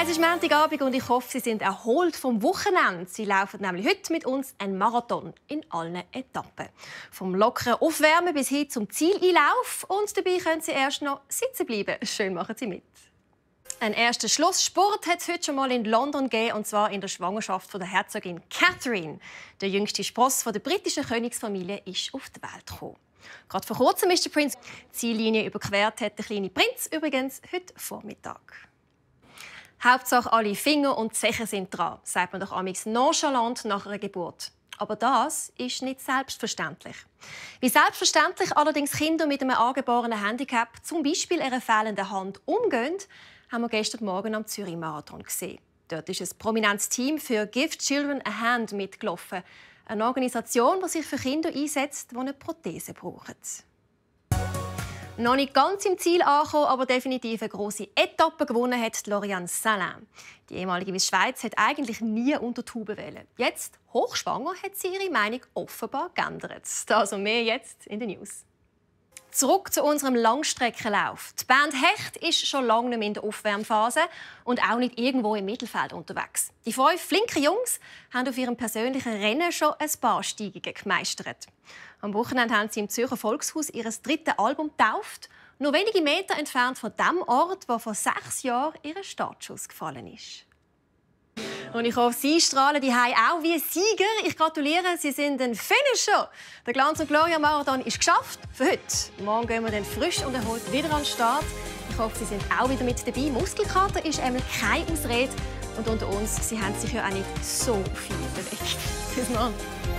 Es ist Montagabend und ich hoffe, Sie sind erholt vom Wochenende. Sie laufen nämlich heute mit uns einen Marathon in allen Etappen. Vom lockeren Aufwärmen bis hin zum Zieleinlauf und dabei können Sie erst noch sitzen bleiben. Schön machen Sie mit. Ein erster Schlusssport hat es heute schon mal in London gegeben, und zwar in der Schwangerschaft von der Herzogin Catherine. Der jüngste Spross von der britischen Königsfamilie ist auf die Welt gekommen. Gerade vor kurzem ist der Prinz die Ziellinie überquert, hat der kleine Prinz übrigens heute Vormittag. Hauptsache alle Finger und Zechen sind dran, sagt man doch amigs nonchalant nach einer Geburt. Aber das ist nicht selbstverständlich. Wie selbstverständlich allerdings Kinder mit einem angeborenen Handicap, zum Beispiel einer fehlenden Hand, umgehen, haben wir gestern Morgen am Zürich-Marathon gesehen. Dort ist ein prominentes Team für Give Children a Hand mitgelaufen. Eine Organisation, die sich für Kinder einsetzt, die eine Prothese brauchen. Noch nicht ganz im Ziel angekommen, aber definitiv eine große Etappe gewonnen hat Lorian Salin. Die ehemalige Miss Schweiz hat eigentlich nie unter die Haube wählen. Jetzt, hochschwanger, hat sie ihre Meinung offenbar geändert. Also mehr jetzt in den News. Zurück zu unserem Langstreckenlauf. Die Band Hecht ist schon lange nicht mehr in der Aufwärmphase und auch nicht irgendwo im Mittelfeld unterwegs. Die fünf flinken Jungs haben auf ihrem persönlichen Rennen schon ein paar Steigungen gemeistert. Am Wochenende haben sie im Zürcher Volkshaus ihr drittes Album getauft, nur wenige Meter entfernt von dem Ort, wo vor sechs Jahren ihr Startschuss gefallen ist. Und ich hoffe, Sie strahlen die auch wie Sieger. Ich gratuliere, Sie sind ein Finisher. Der Glanz und Gloria Marathon ist geschafft für heute. Morgen gehen wir dann frisch und erholt wieder an den Start. Ich hoffe, Sie sind auch wieder mit dabei. Muskelkater ist einmal keine Ausrede. Und unter uns, Sie haben sich ja auch nicht so viel bewegt. Bis morgen.